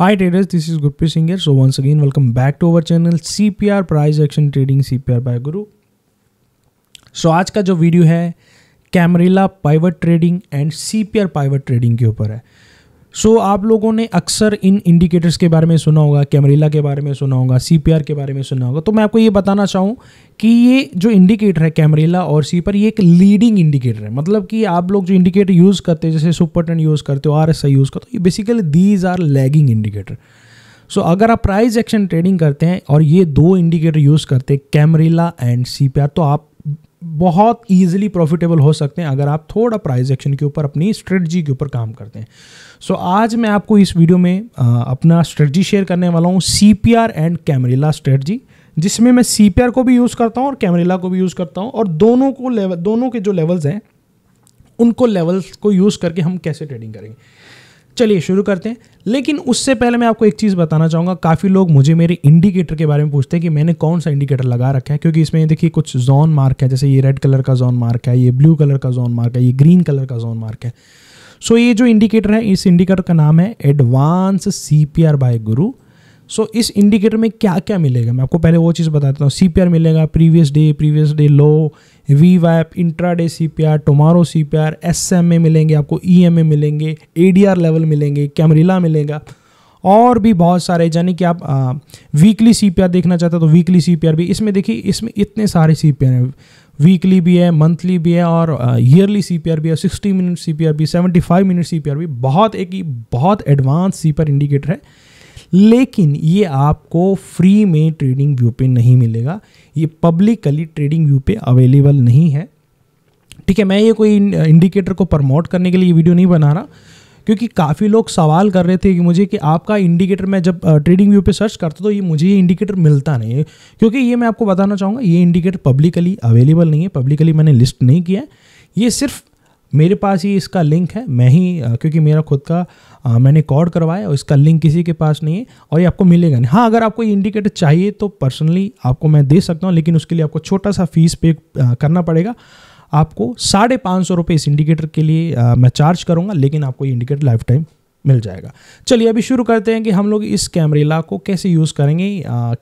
Hi traders, this is Gurpreet Singh here. So once again, welcome back to our channel CPR Price Action Trading CPR by Guru. so, आज का जो video है Camarilla pivot trading and C P R pivot trading के ऊपर है so so, आप लोगों ने अक्सर इन इंडिकेटर्स के बारे में सुना होगा कैमरीला के बारे में सुना होगा सी के बारे में सुना होगा तो मैं आपको ये बताना चाहूँ कि ये जो इंडिकेटर है कैमरीला और सी पर ये एक लीडिंग इंडिकेटर है मतलब कि आप लोग जो इंडिकेटर यूज़ करते हैं जैसे टन यूज़ करते हो आर एस आई यूज़ करते हो ये basically these are lagging indicator so so, अगर आप प्राइज एक्शन ट्रेडिंग करते हैं और ये दो इंडिकेटर यूज़ करते हैं कैमरीला एंड सी तो आप बहुत ईजिली प्रॉफिटेबल हो सकते हैं अगर आप थोड़ा प्राइज एक्शन के ऊपर अपनी स्ट्रेटजी के ऊपर काम करते हैं सो so, आज मैं आपको इस वीडियो में आ, अपना स्ट्रेटजी शेयर करने वाला हूँ C P R and Camarilla strategy जिसमें मैं सी पी आर को भी यूज़ करता हूँ और कैमरेला को भी यूज़ करता हूँ और दोनों को लेवल दोनों के जो लेवल्स हैं उनको लेवल्स को यूज़ करके हम कैसे ट्रेडिंग करेंगे चलिए शुरू करते हैं लेकिन उससे पहले मैं आपको एक चीज़ बताना चाहूँगा काफ़ी लोग मुझे मेरे इंडिकेटर के बारे में पूछते हैं कि मैंने कौन सा इंडिकेटर लगा रखा है क्योंकि इसमें देखिए कुछ जोन मार्क है जैसे ये रेड कलर का जोन मार्क है ये ब्लू कलर का जोन मार्क है ये ग्रीन कलर का जोन मार्क है सो so, ये जो इंडिकेटर है इस इंडिकेटर का नाम है advance C P R by Guru so so, इस इंडिकेटर में क्या क्या मिलेगा मैं आपको पहले वो चीज़ बताता हूँ सी मिलेगा previous day previous day low वी वैप intraday C P R tomorrow C P R S M A मिलेंगे आपको ई एम ए मिलेंगे ए डी आर लेवल मिलेंगे कैमरीला मिलेगा और भी बहुत सारे यानी कि आप आ, वीकली सी पी आर देखना चाहते हो तो वीकली सी पी आर भी इसमें देखिए इसमें इतने सारे सी पी आर हैं वीकली भी है मंथली भी है और ईयरली सी पी आर भी है sixty minute C P R भी seventy five minute C P R भी बहुत एक ही बहुत advance C P R indicator है लेकिन ये आपको फ्री में ट्रेडिंग व्यू पे नहीं मिलेगा ये पब्लिकली ट्रेडिंग व्यू पे अवेलेबल नहीं है ठीक है मैं ये कोई इंडिकेटर को प्रमोट करने के लिए वीडियो नहीं बना रहा क्योंकि काफ़ी लोग सवाल कर रहे थे कि मुझे कि आपका इंडिकेटर मैं जब ट्रेडिंग व्यू पे सर्च करता तो ये मुझे ये इंडिकेटर मिलता नहीं है क्योंकि ये मैं आपको बताना चाहूँगा ये इंडिकेटर पब्लिकली अवेलेबल नहीं है पब्लिकली मैंने लिस्ट नहीं किया है ये सिर्फ मेरे पास ही इसका लिंक है मैं ही क्योंकि मेरा खुद का आ, मैंने कॉर्ड करवाया और इसका लिंक किसी के पास नहीं है और ये आपको मिलेगा नहीं हाँ अगर आपको ये इंडिकेटर चाहिए तो पर्सनली आपको मैं दे सकता हूँ लेकिन उसके लिए आपको छोटा सा फीस पे करना पड़ेगा आपको साढ़े पाँच सौ रुपये इस इंडिकेटर के लिए आ, मैं चार्ज करूँगा लेकिन आपको ये इंडिकेटर लाइफ टाइम मिल जाएगा चलिए अभी शुरू करते हैं कि हम लोग इस कैमरेला को कैसे यूज़ करेंगे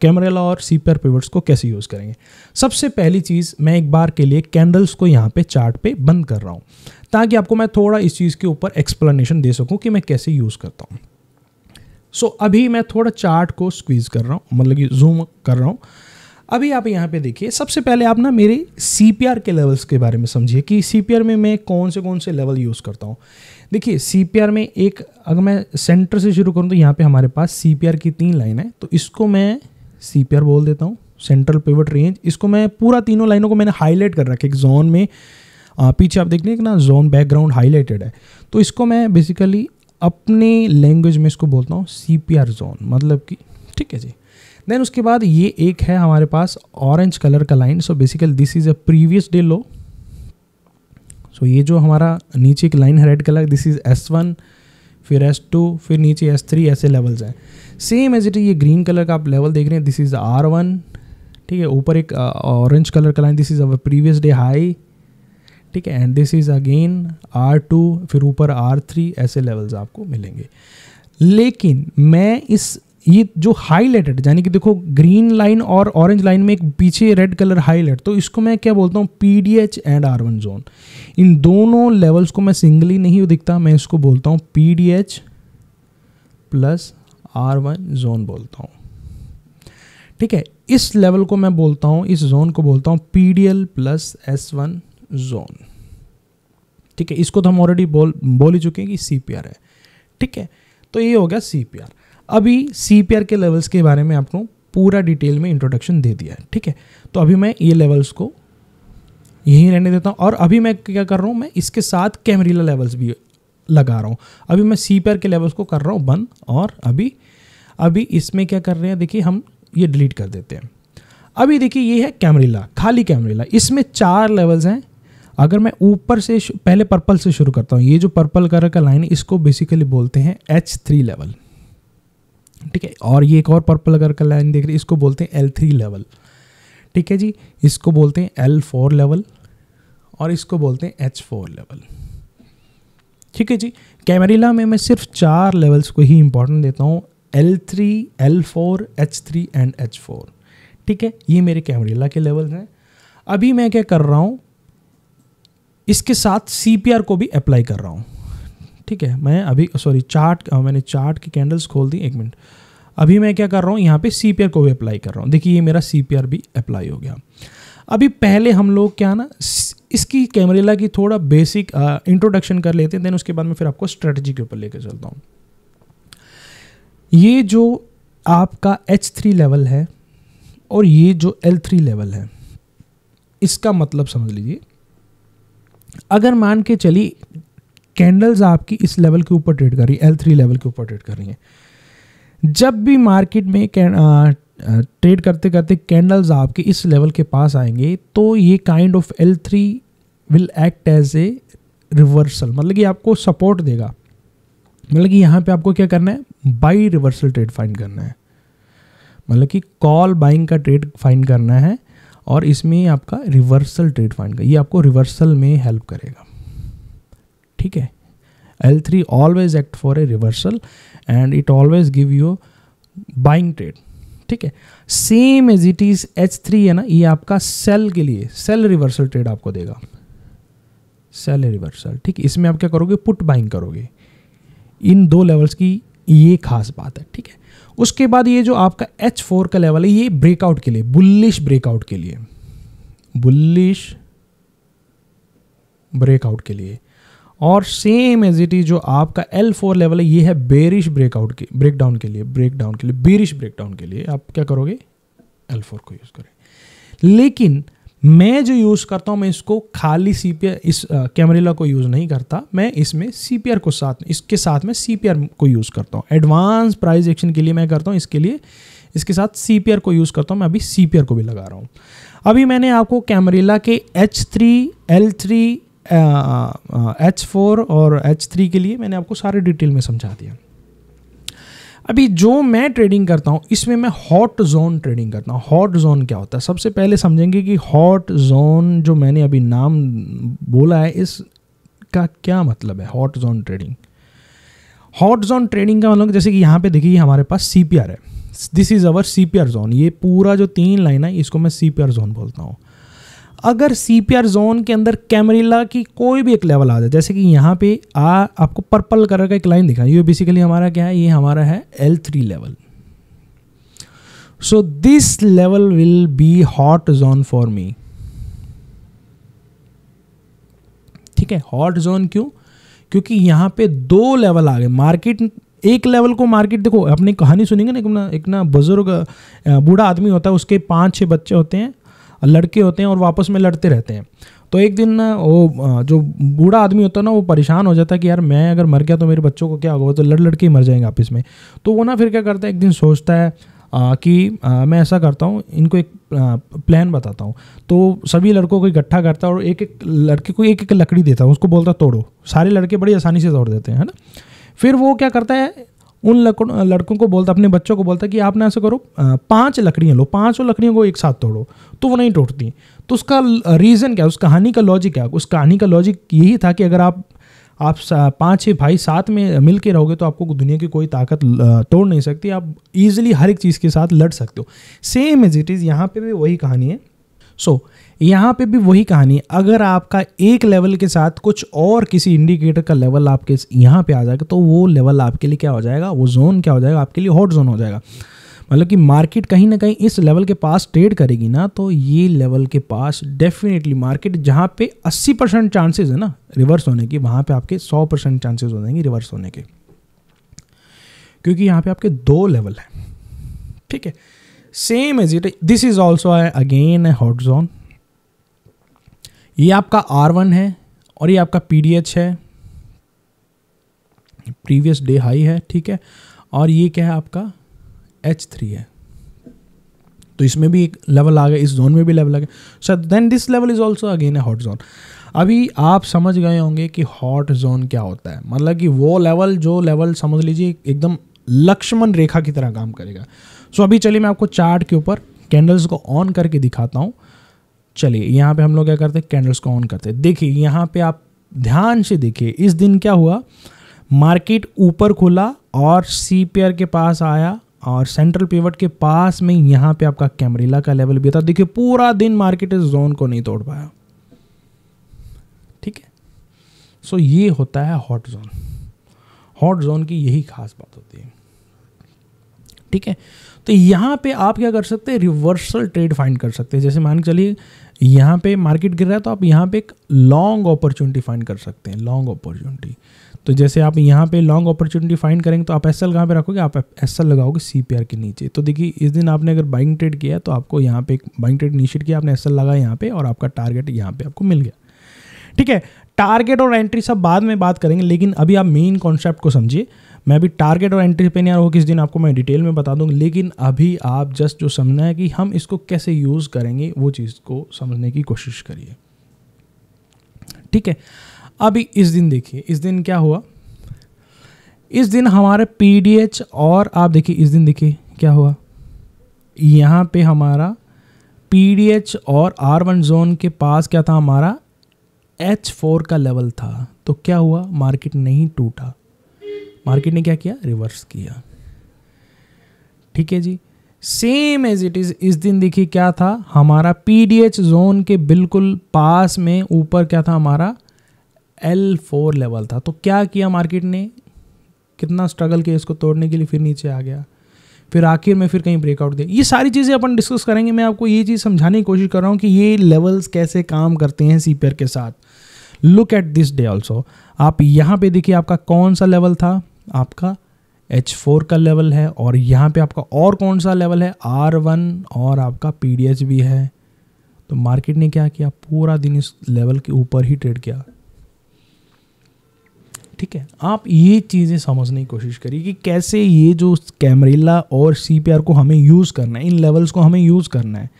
कैमरेला और सीपर पिवट्स को कैसे यूज़ करेंगे सबसे पहली चीज़ मैं एक बार के लिए कैंडल्स को यहाँ पे चार्ट पे बंद कर रहा हूँ ताकि आपको मैं थोड़ा इस चीज़ के ऊपर एक्सप्लेनेशन दे सकूँ कि मैं कैसे यूज़ करता हूँ सो so, अभी मैं थोड़ा चार्ट को स्क्वीज़ कर रहा हूँ मतलब कि जूम कर रहा हूँ अभी आप यहाँ पे देखिए सबसे पहले आप ना मेरे सी पी आर के लेवल्स के बारे में समझिए कि सी पी आर में मैं कौन से कौन से लेवल यूज़ करता हूँ देखिए सी पी आर में एक अगर मैं सेंटर से शुरू करूँ तो यहाँ पे हमारे पास सी पी आर की तीन तो लाइन है तो इसको मैं सी पी आर बोल देता हूँ सेंट्रल पिवट रेंज इसको मैं पूरा तीनों लाइनों को मैंने हाईलाइट कर रखा है एक जोन में आ, पीछे आप देख लें ना जोन बैकग्राउंड हाईलाइटेड है तो इसको मैं बेसिकली अपने लैंग्वेज में इसको बोलता हूँ सी पी आर जोन मतलब कि ठीक है जी देन उसके बाद ये एक है हमारे पास ऑरेंज कलर का line so basically this is a previous day low so ये जो हमारा नीचे एक लाइन है red colour this is S one फिर एस टू फिर नीचे एस थ्री ऐसे लेवल्स हैं सेम एज इट ये ग्रीन कलर का आप लेवल देख रहे हैं दिस इज़ आर वन ठीक है ऊपर एक ऑरेंज कलर का line this is our previous day high ठीक है and this is again R two फिर ऊपर आर थ्री ऐसे लेवल्स आपको मिलेंगे लेकिन मैं इस ये जो हाईलाइटेड यानी कि देखो ग्रीन लाइन और ऑरेंज लाइन में एक पीछे रेड कलर हाईलाइट तो इसको मैं क्या बोलता हूँ P D H and R one zone इन दोनों लेवल्स को मैं सिंगली नहीं दिखता मैं इसको बोलता हूँ P D H plus R one zone बोलता हूँ ठीक है इस लेवल को मैं बोलता हूँ इस जोन को बोलता हूँ P D L plus S one zone ठीक है इसको तो हम ऑलरेडी बोल बोल ही चुके हैं कि सी पी आर है ठीक है तो ये हो गया सी पी आर अभी सी के लेवल्स के बारे में आपको पूरा डिटेल में इंट्रोडक्शन दे दिया है ठीक है तो अभी मैं ये लेवल्स को यहीं रहने देता हूँ और अभी मैं क्या कर रहा हूँ मैं इसके साथ कैमरीला लेवल्स भी लगा रहा हूँ अभी मैं सी के लेवल्स को कर रहा हूँ बंद और अभी अभी इसमें क्या कर रहे हैं देखिए हम ये डिलीट कर देते हैं अभी देखिए ये है कैमरीला खाली कैमरीला इसमें चार लेवल्स हैं अगर मैं ऊपर से पहले पर्पल से शुरू करता हूँ ये जो पर्पल कलर का लाइन है इसको बेसिकली बोलते हैं एच थ्री लेवल ठीक है और ये एक और पर्पल अगर का लाइन देख रहे इसको बोलते हैं एल थ्री लेवल ठीक है जी इसको बोलते हैं एल फोर लेवल और इसको बोलते हैं एच फोर लेवल ठीक है जी कैमरीला में मैं सिर्फ चार लेवल्स को ही इम्पोर्टेंट देता हूँ L three L four H three and H four ठीक है ये मेरे कैमरीला के लेवल हैं अभी मैं क्या कर रहा हूँ इसके साथ सी को भी अप्लाई कर रहा हूँ ठीक है मैं अभी सॉरी चार्ट मैंने चार्ट की कैंडल्स खोल दी एक मिनट अभी मैं क्या कर रहा हूँ यहाँ पे सी को भी अप्लाई कर रहा हूँ देखिए ये मेरा सी भी अप्लाई हो गया अभी पहले हम लोग क्या ना इसकी कैमरेला की थोड़ा बेसिक इंट्रोडक्शन कर लेते हैं देन उसके बाद में फिर आपको स्ट्रेटजी के ऊपर लेकर चलता हूँ ये जो आपका एच थ्री लेवल है और ये जो एल थ्री लेवल है इसका मतलब समझ लीजिए अगर मान के चलिए कैंडल्स आपकी इस लेवल के ऊपर ट्रेड कर रही है एल थ्री लेवल के ऊपर ट्रेड कर रही हैं जब भी मार्केट में ट्रेड करते करते कैंडल्स आपके इस लेवल के पास आएंगे तो ये kind of L three will act as a reversal मतलब कि आपको सपोर्ट देगा मतलब कि यहाँ पे आपको क्या करना है बाई रिवर्सल ट्रेड फाइंड करना है मतलब कि कॉल बाइंग का ट्रेड फाइंड करना है और इसमें आपका रिवर्सल ट्रेड फाइंड कर ये आपको रिवर्सल में हेल्प करेगा ठीक है L three always act for a reversal and it always give you buying trade ठीक है same as it is H three है ना ये आपका सेल के लिए सेल रिवर्सल ट्रेड आपको देगा सेल रिवर्सल ठीक है इसमें आप क्या करोगे पुट बाइंग करोगे इन दो लेवल्स की ये खास बात है ठीक है उसके बाद ये जो आपका एच फोर का लेवल है ये ब्रेकआउट के लिए बुल्लिश ब्रेकआउट के लिए बुल्लिश ब्रेकआउट के लिए और सेम एज इट इज जो आपका एल फोर लेवल है ये है बेरिश ब्रेकआउट के ब्रेकडाउन के लिए ब्रेकडाउन के लिए बेरिश ब्रेकडाउन के लिए आप क्या करोगे एल फोर को यूज़ करें लेकिन मैं जो यूज़ करता हूँ मैं इसको खाली सी पी आर इस कैमरेला को यूज़ नहीं करता मैं इसमें सी पी आर को साथ इसके साथ में सी पी आर को यूज़ करता हूँ एडवांस प्राइस एक्शन के लिए मैं करता हूँ इसके लिए इसके साथ सी पी आर को यूज़ करता हूँ मैं अभी सी पी आर को भी लगा रहा हूँ अभी मैंने आपको कैमरेला के H three L three H four और एच थ्री के लिए मैंने आपको सारे डिटेल में समझा दिया अभी जो मैं ट्रेडिंग करता हूँ इसमें मैं हॉट जोन ट्रेडिंग करता हूँ हॉट जोन क्या होता है सबसे पहले समझेंगे कि हॉट जोन जो मैंने अभी नाम बोला है इसका क्या मतलब है hot zone trading hot zone trading का मतलब जैसे कि यहाँ पे देखिए हमारे पास सी है this is our C zone ये पूरा जो तीन लाइन है इसको मैं सी जोन बोलता हूँ अगर सी जोन के अंदर कैमरेला की कोई भी एक लेवल आ जाए जैसे कि यहाँ पे आ आपको पर्पल कलर का एक लाइन दिखा ये बेसिकली हमारा क्या है ये हमारा है L three level so this level will be hot zone for me ठीक है हॉट जोन क्यों क्योंकि यहाँ पे दो लेवल आ गए मार्केट एक लेवल को मार्केट देखो अपनी कहानी सुनेंगे ना एक ना एक ना बुजुर्ग बूढ़ा आदमी होता है उसके पाँच छः बच्चे होते हैं लड़के होते हैं और वापस में लड़ते रहते हैं तो एक दिन वो जो बूढ़ा आदमी होता है ना वो परेशान हो जाता है कि यार मैं अगर मर गया तो मेरे बच्चों को क्या होगा तो लड़ लड़के ही मर जाएंगे आपस में तो वो ना फिर क्या करता है एक दिन सोचता है आ, कि आ, मैं ऐसा करता हूँ इनको एक आ, प्लान बताता हूँ तो सभी लड़कों को इकट्ठा करता और एक एक लड़के को एक एक लकड़ी देता उसको बोलता तोड़ो सारे लड़के बड़ी आसानी से तोड़ देते हैं है ना फिर वो क्या करता है उन लड़कों को बोलता अपने बच्चों को बोलता कि आप ना ऐसा करो पांच लकड़ियाँ लो पाँचों लकड़ियों को एक साथ तोड़ो तो वो नहीं टूटती तो उसका रीज़न क्या उस कहानी का लॉजिक क्या उस कहानी का लॉजिक यही था कि अगर आप आप पाँच छः भाई साथ में मिल के रहोगे तो आपको दुनिया की कोई ताकत तोड़ नहीं सकती आप ईजिली हर एक चीज़ के साथ लड़ सकते हो सेम एज इट इज़ यहाँ पे भी वही कहानी है सो so, यहाँ पे भी वही कहानी अगर आपका एक लेवल के साथ कुछ और किसी इंडिकेटर का लेवल आपके यहाँ पे आ जाएगा तो वो लेवल आपके लिए क्या हो जाएगा वो जोन क्या हो जाएगा आपके लिए हॉट जोन हो जाएगा मतलब कि मार्केट कहीं ना कहीं इस लेवल के पास ट्रेड करेगी ना तो ये लेवल के पास डेफिनेटली मार्केट जहाँ पे 80 परसेंट चांसेज है ना रिवर्स होने की वहाँ पे आपके 100 परसेंट चांसेज हो जाएंगे रिवर्स होने के क्योंकि यहाँ पे आपके दो लेवल हैं ठीक है same as it this is also again a hot zone ये आपका आर वन है और ये आपका पी डी एच है प्रीवियस डे हाई है ठीक है और ये क्या है आपका एच थ्री है तो इसमें भी एक लेवल आ गया इस जोन में भी लेवल आ गया so then this level is also again a hot zone अभी आप समझ गए होंगे कि हॉट जोन क्या होता है मतलब कि वो लेवल जो लेवल समझ लीजिए एकदम लक्ष्मण रेखा की तरह काम करेगा सो so, अभी चलिए मैं आपको चार्ट के ऊपर कैंडल्स को ऑन करके दिखाता हूँ चलिए यहाँ पे हम लोग क्या करते हैं कैंडल्स को ऑन करते हैं देखिए यहाँ पे आप ध्यान से देखिए इस दिन क्या हुआ मार्केट ऊपर खुला और सी पेयर के पास आया और सेंट्रल पेवट के पास में यहाँ पे आपका कैमरेला का लेवल भी था देखिए पूरा दिन मार्केट इस जोन को नहीं तोड़ पाया ठीक है सो ये होता है हॉट जोन हॉट जोन की यही खास बात होती है ठीक है तो यहाँ पे आप क्या कर सकते हैं रिवर्सल ट्रेड फाइंड कर सकते हैं जैसे मान के चलिए यहाँ पे मार्केट गिर रहा है तो आप यहाँ पे एक लॉन्ग अपॉर्चुनिटी फाइंड कर सकते हैं लॉन्ग अपॉर्चुनिटी तो जैसे आप यहाँ पे लॉन्ग अपॉर्चुनिटी फाइंड करेंगे तो आप एस एल कहाँ पर रखोगे आप एस एल लगाओगे सी पी आर के नीचे तो देखिए इस दिन आपने अगर बाइंग ट्रेड किया तो आपको यहाँ पे एक बाइंग ट्रेड इनिशिएट किया आपने एस एल लगाया यहाँ पे और आपका टारगेट यहाँ पे आपको मिल गया ठीक है टारगेट और एंट्री सब बाद में बात करेंगे लेकिन अभी आप मेन कॉन्सेप्ट को समझिए मैं अभी टारगेट और एंट्रीपेनियर हो किस दिन आपको मैं डिटेल में बता दूंगा लेकिन अभी आप जस्ट जो समझना है कि हम इसको कैसे यूज़ करेंगे वो चीज़ को समझने की कोशिश करिए ठीक है अभी इस दिन देखिए इस दिन क्या हुआ इस दिन हमारे पी और आप देखिए इस दिन देखिए क्या हुआ यहाँ पे हमारा पी और आर वन जोन के पास क्या था हमारा एच फोर का लेवल था तो क्या हुआ मार्केट नहीं टूटा मार्केट ने क्या किया रिवर्स किया ठीक है जी सेम एज इट इज इस दिन देखिए क्या था हमारा पी जोन के बिल्कुल पास में ऊपर क्या था हमारा एल फोर लेवल था तो क्या किया मार्केट ने कितना स्ट्रगल किया इसको तोड़ने के लिए फिर नीचे आ गया फिर आखिर में फिर कहीं ब्रेकआउट दिया ये सारी चीज़ें अपन डिस्कस करेंगे मैं आपको ये चीज़ समझाने की कोशिश कर रहा हूँ कि ये लेवल्स कैसे काम करते हैं सीपीआर के साथ look at this day also आप यहाँ पे देखिए आपका कौन सा लेवल था आपका एच फोर का लेवल है और यहाँ पे आपका और कौन सा लेवल है आर वन और आपका पी डी एच भी है तो मार्केट ने क्या किया पूरा दिन इस लेवल के ऊपर ही ट्रेड किया ठीक है आप ये चीज़ें समझने की कोशिश करिए कि कैसे ये जो कैमरेला और सी को हमें यूज़ करना है इन लेवल्स को हमें यूज़ करना है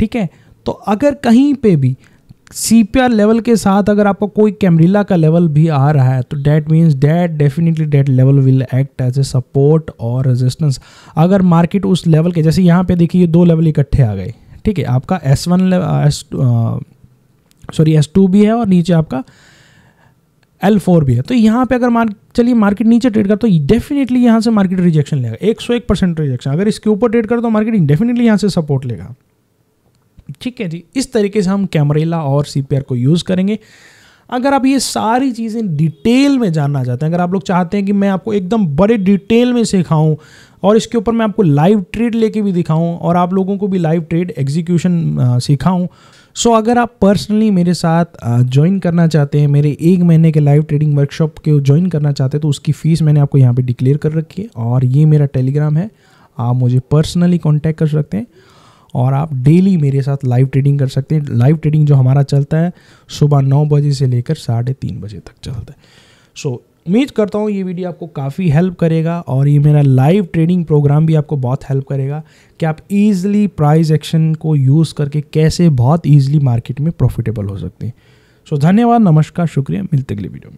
ठीक है तो अगर कहीं पे भी सी लेवल के साथ अगर आपको कोई कैमरीला का लेवल भी आ रहा है तो that means that definitely that level will act as a support और रेजिस्टेंस अगर मार्केट उस लेवल के जैसे यहाँ पे देखिए दो लेवल इकट्ठे आ गए ठीक है आपका S one S sorry S two भी है और नीचे आपका एल फोर भी है तो यहाँ पे अगर मार चलिए मार्केट नीचे ट्रेड कर तो डेफिनेटली यहाँ से मार्केट रिजेक्शन लेगा एक सौ एक परसेंट रिजेक्शन अगर इसके ऊपर ट्रेड कर तो मार्केट डेफिनेटली यहाँ से सपोर्ट लेगा ठीक है जी इस तरीके से हम कैमरेला और सी को यूज़ करेंगे अगर आप ये सारी चीज़ें डिटेल में जानना चाहते हैं अगर आप लोग चाहते हैं कि मैं आपको एकदम बड़े डिटेल में सिखाऊं और इसके ऊपर मैं आपको लाइव ट्रेड लेके भी दिखाऊं और आप लोगों को भी लाइव ट्रेड एग्जीक्यूशन सिखाऊं सो so, अगर आप पर्सनली मेरे साथ ज्वाइन करना चाहते हैं मेरे एक महीने के लाइव ट्रेडिंग वर्कशॉप के ज्वाइन करना चाहते हैं तो उसकी फ़ीस मैंने आपको यहाँ पर डिक्लेयर कर रखी है और ये मेरा टेलीग्राम है आप मुझे पर्सनली कॉन्टैक्ट कर सकते हैं और आप डेली मेरे साथ लाइव ट्रेडिंग कर सकते हैं लाइव ट्रेडिंग जो हमारा चलता है सुबह नौ बजे से लेकर साढ़े तीन बजे तक चलता है सो so, उम्मीद करता हूँ ये वीडियो आपको काफ़ी हेल्प करेगा और ये मेरा लाइव ट्रेडिंग प्रोग्राम भी आपको बहुत हेल्प करेगा कि आप ईजिली प्राइस एक्शन को यूज़ करके कैसे बहुत ईजिली मार्केट में प्रॉफिटेबल हो सकते हैं सो so, धन्यवाद नमस्कार शुक्रिया मिलते अगले वीडियो में